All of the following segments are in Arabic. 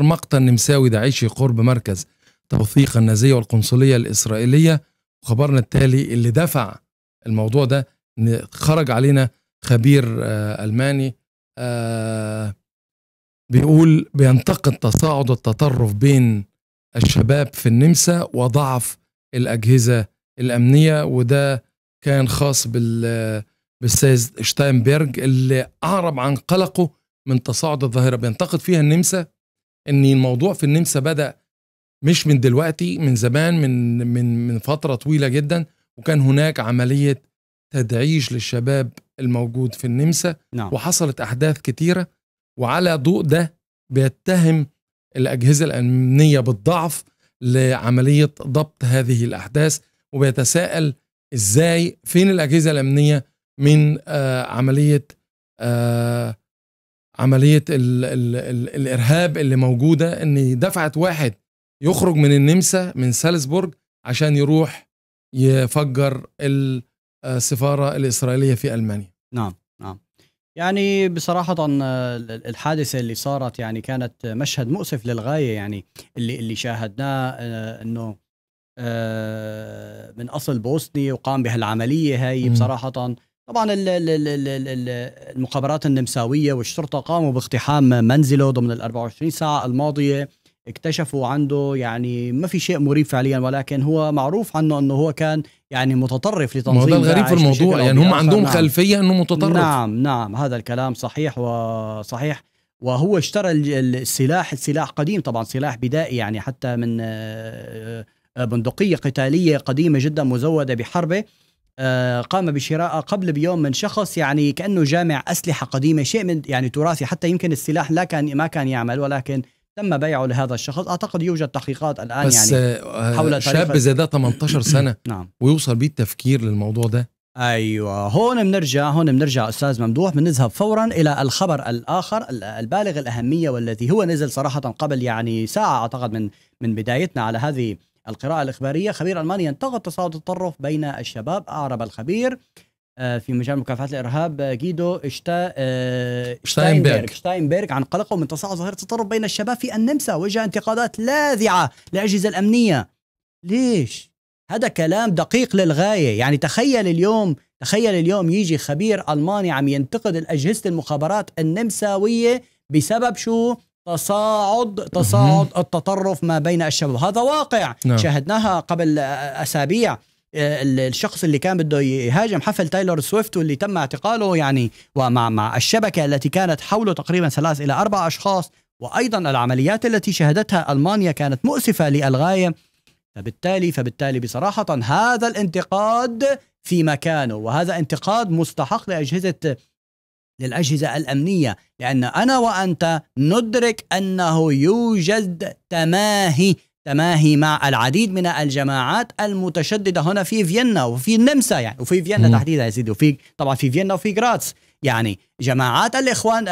مقتل نمساوي داعشي قرب مركز توثيق النازية والقنصلية الإسرائيلية وخبرنا التالي اللي دفع الموضوع ده خرج علينا خبير آه، ألماني آه، بيقول بينتقد تصاعد التطرف بين الشباب في النمسا وضعف الأجهزة الأمنية وده كان خاص بال بالسيد شتاينبرج اللي أعرب عن قلقه من تصاعد الظاهرة بينتقد فيها النمسا ان الموضوع في النمسا بدا مش من دلوقتي من زمان من من من فتره طويله جدا وكان هناك عمليه تدعيش للشباب الموجود في النمسا نعم. وحصلت احداث كتيره وعلى ضوء ده بيتهم الاجهزه الامنيه بالضعف لعمليه ضبط هذه الاحداث وبيتساءل ازاي فين الاجهزه الامنيه من آه عمليه آه عمليه الـ الـ الـ الارهاب اللي موجوده ان دفعت واحد يخرج من النمسا من سالزبورج عشان يروح يفجر السفاره الاسرائيليه في المانيا نعم نعم يعني بصراحة آه، الحادثة اللي صارت يعني كانت مشهد مؤسف للغاية يعني اللي اللي شاهدناه آه، انه آه، من اصل بوسني وقام بهالعملية هي بصراحة طبعا المخابرات النمساوية والشرطة قاموا باقتحام منزله ضمن ال 24 ساعة الماضية اكتشفوا عنده يعني ما في شيء مريب فعليا ولكن هو معروف عنه انه هو كان يعني متطرف لتنظيم هذا الغريب في الموضوع يعني هم عندهم نعم. خلفية انه متطرف نعم نعم هذا الكلام صحيح وصحيح وهو اشترى السلاح السلاح قديم طبعا سلاح بدائي يعني حتى من آه، آه، بندقية قتالية قديمة جدا مزودة بحربة آه، قام بشراء قبل بيوم من شخص يعني كانه جامع اسلحه قديمه شيء من يعني تراثي حتى يمكن السلاح لا كان ما كان يعمل ولكن تم بيعه لهذا الشخص اعتقد يوجد تحقيقات الان بس يعني آه، حول شاب زي ده 18 سنه نعم ويوصل بيه التفكير للموضوع ده ايوه هون بنرجع هون بنرجع استاذ ممدوح بنذهب فورا الى الخبر الاخر البالغ الاهميه والذي هو نزل صراحه قبل يعني ساعه اعتقد من من بدايتنا على هذه القراءة الإخبارية خبير ألماني ينتقد تصاعد التطرف بين الشباب أعرب الخبير آه، في مجال مكافحة الإرهاب آه، جيدو إشتا... آه، شتاينبيرغ شتاينبيرغ عن قلقه من تصاعد ظاهرة التطرف بين الشباب في النمسا وجه انتقادات لاذعة للأجهزة الأمنية ليش؟ هذا كلام دقيق للغاية يعني تخيل اليوم تخيل اليوم يجي خبير ألماني عم ينتقد الأجهزة المخابرات النمساوية بسبب شو؟ تصاعد تصاعد التطرف ما بين الشباب هذا واقع نعم. شاهدناها قبل أسابيع آه، الشخص اللي كان بده يهاجم حفل تايلور سويفت واللي تم اعتقاله يعني ومع مع الشبكة التي كانت حوله تقريبا ثلاث إلى أربع أشخاص وأيضا العمليات التي شهدتها ألمانيا كانت مؤسفة للغاية فبالتالي فبالتالي بصراحة هذا الانتقاد في مكانه وهذا انتقاد مستحق لأجهزة للأجهزة الأمنية لأن أنا وأنت ندرك أنه يوجد تماهي تماهي مع العديد من الجماعات المتشددة هنا في فيينا وفي النمسا يعني وفي فيينا تحديدا يا سيدي وفي طبعا في فيينا وفي جراتس يعني جماعات الإخوان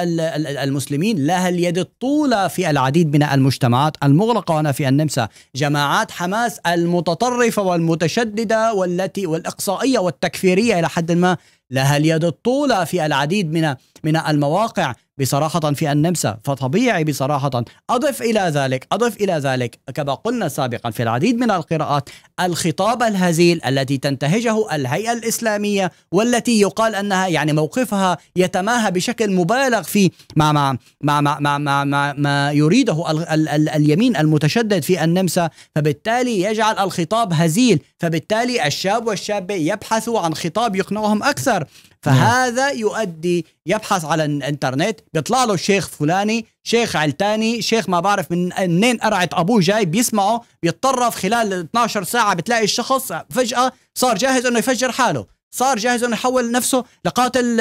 المسلمين لها اليد الطولة في العديد من المجتمعات المغلقة هنا في النمسا جماعات حماس المتطرفة والمتشددة والتي والإقصائية والتكفيرية إلى حد ما لها اليد الطولة في العديد من من المواقع بصراحة في النمسا فطبيعي بصراحة أضف إلى ذلك أضف إلى ذلك كما قلنا سابقا في العديد من القراءات الخطاب الهزيل الذي تنتهجه الهيئة الإسلامية والتي يقال أنها يعني موقفها يتماهى بشكل مبالغ فيه مع مع مع مع, مع, مع, مع ما يريده ال ال ال اليمين المتشدد في النمسا فبالتالي يجعل الخطاب هزيل فبالتالي الشاب والشابة يبحثوا عن خطاب يقنعهم أكثر فهذا يؤدي يبحث على الانترنت بيطلع له شيخ فلاني شيخ علتاني شيخ ما بعرف من منين قرعت ابوه جاي بيسمعه بيتطرف خلال 12 ساعه بتلاقي الشخص فجاه صار جاهز انه يفجر حاله صار جاهز انه يحول نفسه لقاتل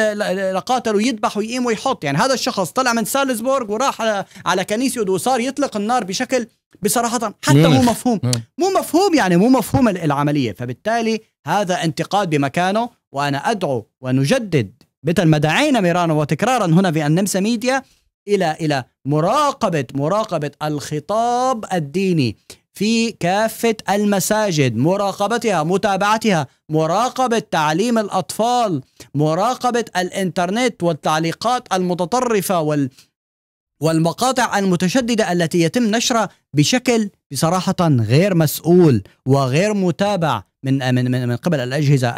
لقاتل ويذبح ويقيم ويحط يعني هذا الشخص طلع من سالزبورغ وراح على على كنيسه وصار يطلق النار بشكل بصراحه حتى مو مفهوم مو مفهوم يعني مو مفهوم العمليه فبالتالي هذا انتقاد بمكانه وانا ادعو ونجدد مثل ما دعينا مرارا وتكرارا هنا في النمسا ميديا الى الى مراقبه مراقبه الخطاب الديني في كافة المساجد مراقبتها متابعتها مراقبة تعليم الأطفال مراقبة الإنترنت والتعليقات المتطرفة وال والمقاطع المتشددة التي يتم نشرها بشكل بصراحة غير مسؤول وغير متابع من من من قبل الأجهزة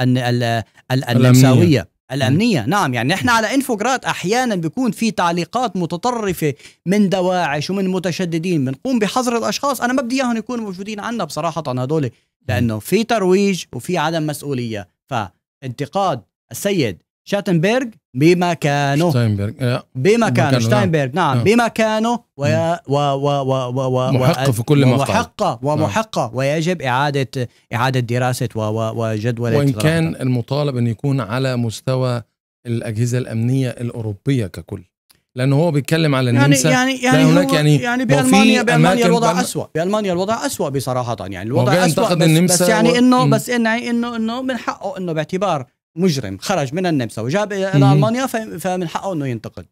النمساوية الامنيه نعم يعني نحن على انفوجرات احيانا بيكون في تعليقات متطرفه من دواعش ومن متشددين بنقوم بحظر الاشخاص انا ما بدي اياهم يكونوا موجودين عندنا بصراحه هدول لانه في ترويج وفي عدم مسؤوليه فانتقاد السيد شاتنبرغ بمكانه شتاينبرغ آه، بمكانه نعم. شتاينبرغ نعم, نعم. بمكانه و و و و محق في كل مقال محقة نعم. ومحقة ويجب إعادة إعادة دراسة وجدول وإن كان المطالب أن يكون على مستوى الأجهزة الأمنية الأوروبية ككل لأنه هو بيتكلم على يعني- النمسا يعني يعني, يعني يعني هناك يعني يعني بألمانيا بألمانيا الوضع اسوء بألمانيا الوضع اسوء بصراحة يعني الوضع اسوء بس, بس يعني إنه بس يعني إنه إنه إنه من حقه إنه باعتبار مجرم خرج من النمسا وجاب الى المانيا فمن حقه انه ينتقد